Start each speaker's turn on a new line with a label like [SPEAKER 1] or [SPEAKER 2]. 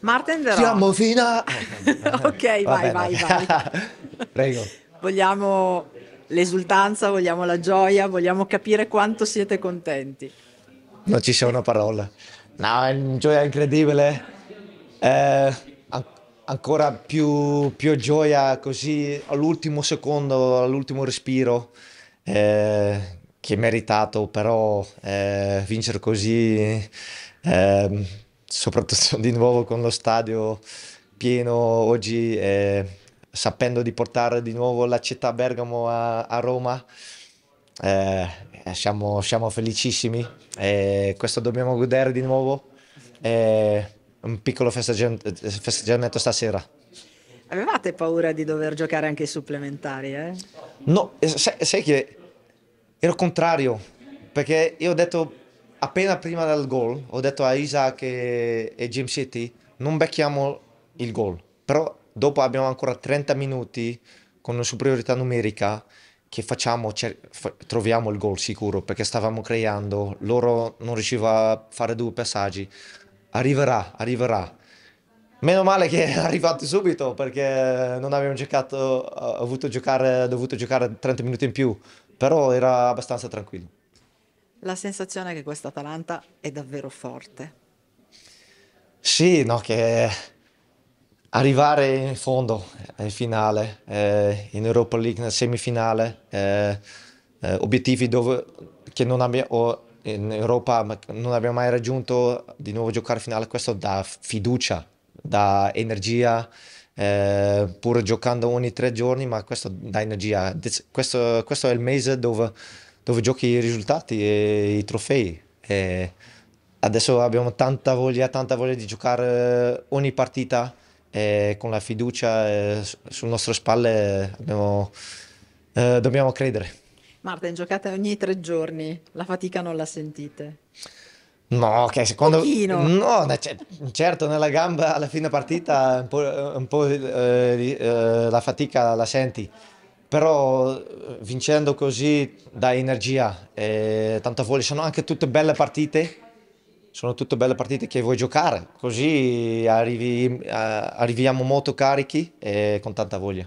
[SPEAKER 1] Martin Derò. Siamo fino a... ok, vai, vai, vai. Prego. Vogliamo l'esultanza, vogliamo la gioia, vogliamo capire quanto siete contenti. Non ci sono parole. No, è una gioia incredibile. Eh, an ancora più, più, gioia così all'ultimo secondo, all'ultimo respiro. Eh, che è meritato, però eh, vincere così... Eh, soprattutto di nuovo con lo stadio pieno oggi, eh, sapendo di portare di nuovo la città Bergamo a, a Roma. Eh, siamo, siamo, felicissimi e eh, questo dobbiamo godere di nuovo. Eh, un piccolo festeggiamento stasera. Avevate paura di dover giocare anche i supplementari? Eh? No, eh, sai, sai che ero contrario perché io ho detto appena prima del gol ho detto a Isaac e, e James City non becchiamo il gol, però dopo abbiamo ancora 30 minuti con una superiorità numerica che facciamo, cer- cioè, f- troviamo il gol sicuro perché stavamo creando, loro non riuscivano a fare due passaggi, arriverà, arriverà. Meno male che è arrivato subito perché non abbiamo giocato, ho dovuto giocare 30 minuti in più, però era abbastanza tranquillo la sensazione è che questa Atalanta è davvero forte. Sì, no, che arrivare in fondo, eh, in finale, eh, in Europa League, nella semifinale, eh, eh, obiettivi dove, che non abbiamo in Europa non abbiamo mai raggiunto, di nuovo giocare finale, questo dà fiducia, dà energia, eh, pur giocando ogni tre giorni, ma questo dà energia. questo, questo è il mese dove dove giochi i risultati e i trofei. E adesso abbiamo tanta voglia, tanta voglia di giocare eh, ogni partita e con la fiducia sulle nostre spalle eh, abbiamo, eh, dobbiamo credere. Martin, giocate ogni tre giorni, la fatica non la sentite? No, che secondo me... No, certo, nella gamba alla fine partita un po', un po' eh, eh la fatica la senti, però eh, vincendo così dà energia e tanta voglia, sono anche tutte belle partite, sono tutte belle partite che vuoi giocare, così arrivi, eh, arriviamo molto carichi e con tanta voglia.